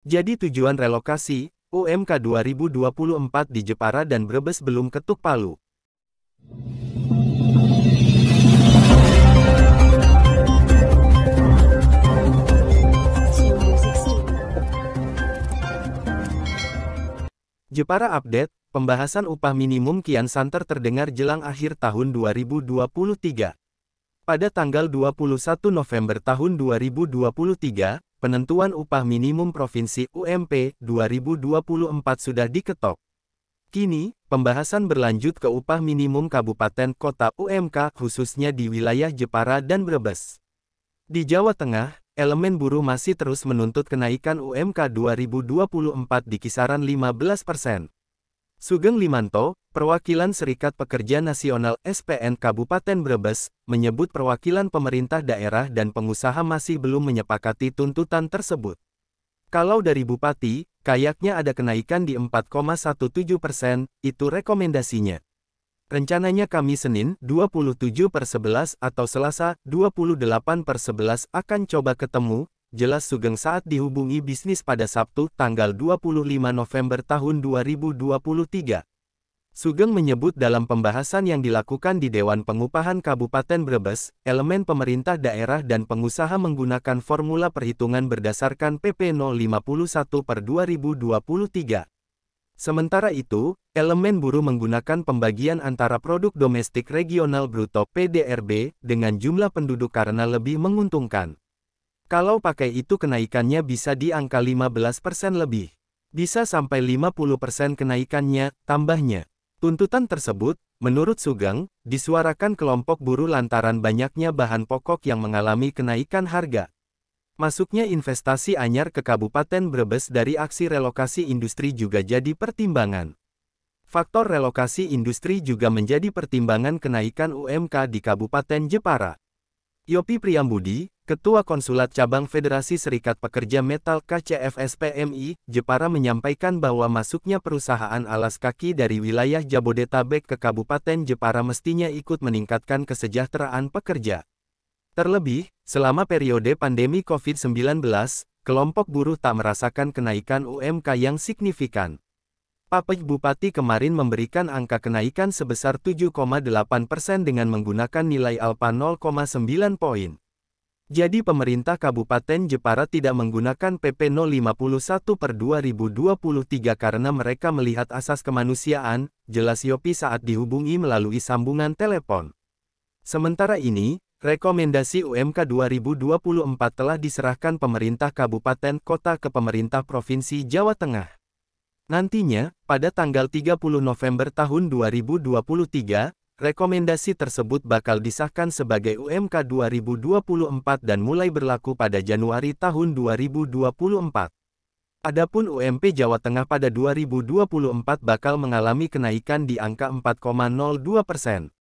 Jadi tujuan relokasi, UMK 2024 di Jepara dan Brebes belum ketuk palu. Jepara update, pembahasan upah minimum kian santer terdengar jelang akhir tahun 2023. Pada tanggal 21 November tahun 2023, penentuan upah minimum Provinsi UMP 2024 sudah diketok. Kini, pembahasan berlanjut ke upah minimum Kabupaten Kota UMK khususnya di wilayah Jepara dan Brebes. Di Jawa Tengah, elemen buruh masih terus menuntut kenaikan UMK 2024 di kisaran 15 persen. Sugeng Limanto, perwakilan Serikat Pekerja Nasional SPN Kabupaten Brebes, menyebut perwakilan pemerintah daerah dan pengusaha masih belum menyepakati tuntutan tersebut. Kalau dari Bupati, kayaknya ada kenaikan di 4,17 persen, itu rekomendasinya. Rencananya kami Senin 27 per 11 atau Selasa 28 per 11 akan coba ketemu, jelas Sugeng saat dihubungi bisnis pada Sabtu, tanggal 25 November tahun 2023. Sugeng menyebut dalam pembahasan yang dilakukan di Dewan Pengupahan Kabupaten Brebes, elemen pemerintah daerah dan pengusaha menggunakan formula perhitungan berdasarkan PP 051 per 2023. Sementara itu, elemen buruh menggunakan pembagian antara produk domestik regional bruto PDRB dengan jumlah penduduk karena lebih menguntungkan. Kalau pakai itu kenaikannya bisa di angka 15% lebih. Bisa sampai 50% kenaikannya, tambahnya. Tuntutan tersebut, menurut Sugeng, disuarakan kelompok buruh lantaran banyaknya bahan pokok yang mengalami kenaikan harga. Masuknya investasi anyar ke Kabupaten Brebes dari aksi relokasi industri juga jadi pertimbangan. Faktor relokasi industri juga menjadi pertimbangan kenaikan UMK di Kabupaten Jepara. Yopi Priambudi. Ketua Konsulat Cabang Federasi Serikat Pekerja Metal KCFS PMI, Jepara menyampaikan bahwa masuknya perusahaan alas kaki dari wilayah Jabodetabek ke Kabupaten Jepara mestinya ikut meningkatkan kesejahteraan pekerja. Terlebih, selama periode pandemi COVID-19, kelompok buruh tak merasakan kenaikan UMK yang signifikan. Papej Bupati kemarin memberikan angka kenaikan sebesar 7,8 persen dengan menggunakan nilai ALPA 0,9 poin. Jadi pemerintah Kabupaten Jepara tidak menggunakan PP 051 51 per 2023 karena mereka melihat asas kemanusiaan, jelas Yopi saat dihubungi melalui sambungan telepon. Sementara ini, rekomendasi UMK 2024 telah diserahkan pemerintah Kabupaten Kota ke pemerintah Provinsi Jawa Tengah. Nantinya, pada tanggal 30 November tahun 2023, Rekomendasi tersebut bakal disahkan sebagai UMK 2024 dan mulai berlaku pada Januari tahun 2024. Adapun UMP Jawa Tengah pada 2024 bakal mengalami kenaikan di angka 4,02 persen.